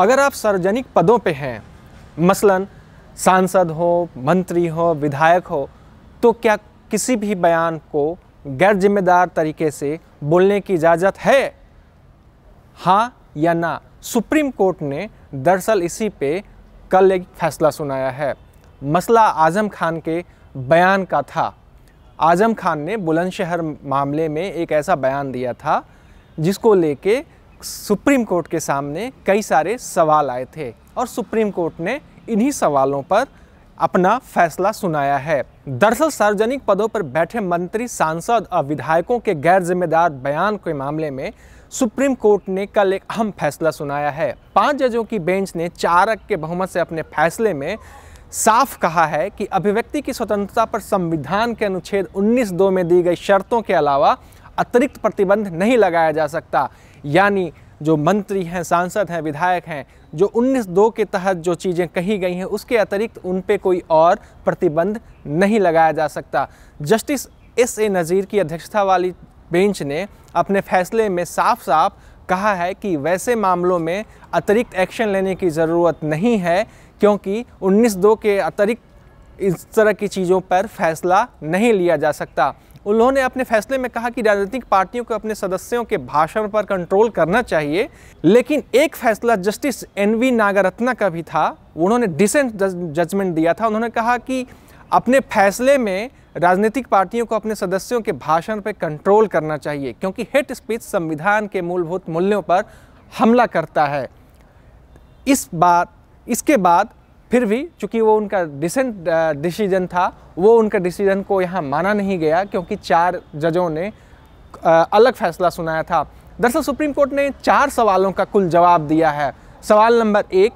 अगर आप सार्वजनिक पदों पे हैं मसलन सांसद हो मंत्री हो विधायक हो तो क्या किसी भी बयान को गैर जिम्मेदार तरीके से बोलने की इजाज़त है हाँ या ना सुप्रीम कोर्ट ने दरअसल इसी पे कल एक फैसला सुनाया है मसला आज़म खान के बयान का था आज़म खान ने बुलंदशहर मामले में एक ऐसा बयान दिया था जिसको लेके सुप्रीम कोर्ट के सामने कई सारे सवाल आए थे और सुप्रीम कोर्ट ने इन्हीं सवालों पर अपना फैसला सुनाया है दरअसल सार्वजनिक पदों पर बैठे मंत्री सांसद और विधायकों के गैर जिम्मेदार बयान के मामले में सुप्रीम कोर्ट ने कल एक अहम फैसला सुनाया है पांच जजों की बेंच ने चारक के बहुमत से अपने फैसले में साफ कहा है कि अभिव्यक्ति की स्वतंत्रता पर संविधान के अनुच्छेद 19 दो में दी गई शर्तों के अलावा अतिरिक्त प्रतिबंध नहीं लगाया जा सकता यानी जो मंत्री हैं सांसद हैं विधायक हैं जो उन्नीस दो के तहत जो चीज़ें कही गई हैं उसके अतिरिक्त उन पर कोई और प्रतिबंध नहीं लगाया जा सकता जस्टिस एस ए नज़ीर की अध्यक्षता वाली बेंच ने अपने फैसले में साफ साफ कहा है कि वैसे मामलों में अतिरिक्त एक्शन लेने की ज़रूरत नहीं है क्योंकि उन्नीस दो के अतिरिक्त इस तरह की चीज़ों पर फैसला नहीं लिया जा सकता उन्होंने अपने फैसले में कहा कि राजनीतिक पार्टियों को अपने सदस्यों के भाषण पर कंट्रोल करना चाहिए लेकिन एक फैसला जस्टिस एन वी नागरत्ना का भी था उन्होंने डिसेंट जजमेंट दिया था उन्होंने कहा कि अपने फैसले में राजनीतिक पार्टियों को अपने सदस्यों के भाषण पर कंट्रोल करना चाहिए क्योंकि हेट स्पीच संविधान के मूलभूत मूल्यों पर हमला करता है इस बात इसके बाद फिर भी चूँकि वो उनका डिसेंट डिसीजन uh, था वो उनका डिसीजन को यहाँ माना नहीं गया क्योंकि चार जजों ने uh, अलग फैसला सुनाया था दरअसल सुप्रीम कोर्ट ने चार सवालों का कुल जवाब दिया है सवाल नंबर एक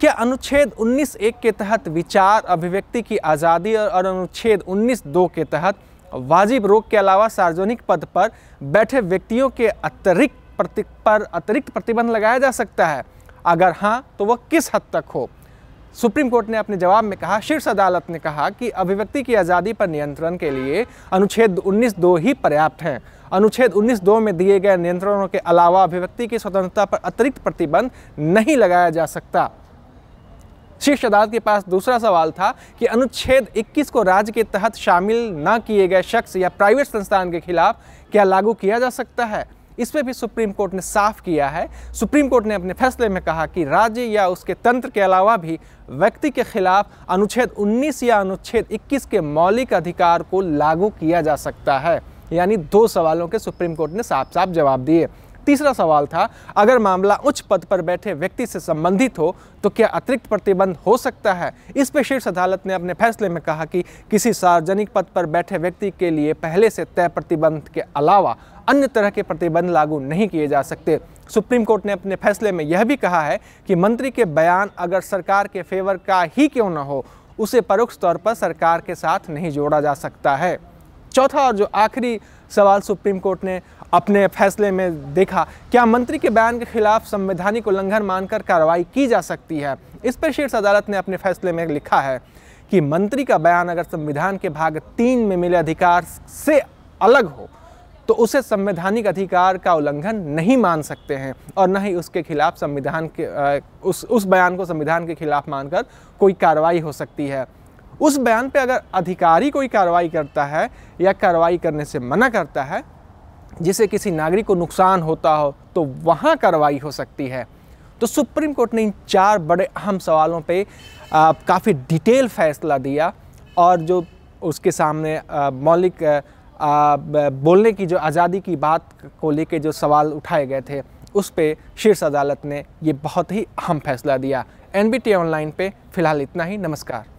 क्या अनुच्छेद 19 एक के तहत विचार अभिव्यक्ति की आज़ादी और अनुच्छेद 19 दो के तहत वाजिब रोग के अलावा सार्वजनिक पद पर बैठे व्यक्तियों के अतिरिक्त प्रति पर अतिरिक्त प्रतिबंध लगाया जा सकता है अगर हाँ तो वह किस हद तक हो सुप्रीम कोर्ट ने अपने जवाब में कहा शीर्ष अदालत ने कहा कि अभिव्यक्ति की आज़ादी पर नियंत्रण के लिए अनुच्छेद 19 दो ही पर्याप्त हैं अनुच्छेद 19 दो में दिए गए नियंत्रणों के अलावा अभिव्यक्ति की स्वतंत्रता पर अतिरिक्त प्रतिबंध नहीं लगाया जा सकता शीर्ष अदालत के पास दूसरा सवाल था कि अनुच्छेद 21 को राज्य के तहत शामिल न किए गए शख्स या प्राइवेट संस्थान के खिलाफ क्या लागू किया जा सकता है इस पर भी सुप्रीम कोर्ट ने साफ किया है सुप्रीम कोर्ट ने अपने फैसले में कहा कि राज्य या उसके तंत्र के अलावा भी व्यक्ति के खिलाफ अनुच्छेद 19 या अनुच्छेद 21 के मौलिक अधिकार को लागू किया जा सकता है यानी दो सवालों के सुप्रीम कोर्ट ने साफ साफ जवाब दिए तीसरा सवाल था अगर मामला उच्च पद पर बैठे व्यक्ति से संबंधित हो तो क्या अतिरिक्त प्रतिबंध हो सकता है इस पर शीर्ष अदालत ने अपने फैसले में कहा कि किसी सार्वजनिक पद पर बैठे व्यक्ति के लिए पहले से तय प्रतिबंध के अलावा अन्य तरह के प्रतिबंध लागू नहीं किए जा सकते सुप्रीम कोर्ट ने अपने फैसले में यह भी कहा है कि मंत्री के बयान अगर सरकार के फेवर का ही क्यों न हो उसे परोक्ष तौर पर सरकार के साथ नहीं जोड़ा जा सकता है चौथा और जो आखिरी सवाल सुप्रीम कोर्ट ने अपने फैसले में देखा क्या मंत्री के बयान के खिलाफ संवैधानिक उल्लंघन मानकर कार्रवाई की जा सकती है इस पर शीर्ष अदालत ने अपने फैसले में लिखा है कि मंत्री का बयान अगर संविधान के भाग तीन में मिले अधिकार से अलग हो तो उसे संवैधानिक अधिकार का उल्लंघन नहीं मान सकते हैं और न ही उसके खिलाफ संविधान के उस उस बयान को संविधान के खिलाफ मानकर कोई कार्रवाई हो सकती है उस बयान पे अगर अधिकारी कोई कार्रवाई करता है या कार्रवाई करने से मना करता है जिसे किसी नागरिक को नुकसान होता हो तो वहाँ कार्रवाई हो सकती है तो सुप्रीम कोर्ट ने इन चार बड़े अहम सवालों पे काफ़ी डिटेल फैसला दिया और जो उसके सामने मौलिक बोलने की जो आज़ादी की बात को लेके जो सवाल उठाए गए थे उस पर शीर्ष अदालत ने ये बहुत ही अहम फैसला दिया एन ऑनलाइन पे फ़िलहाल इतना ही नमस्कार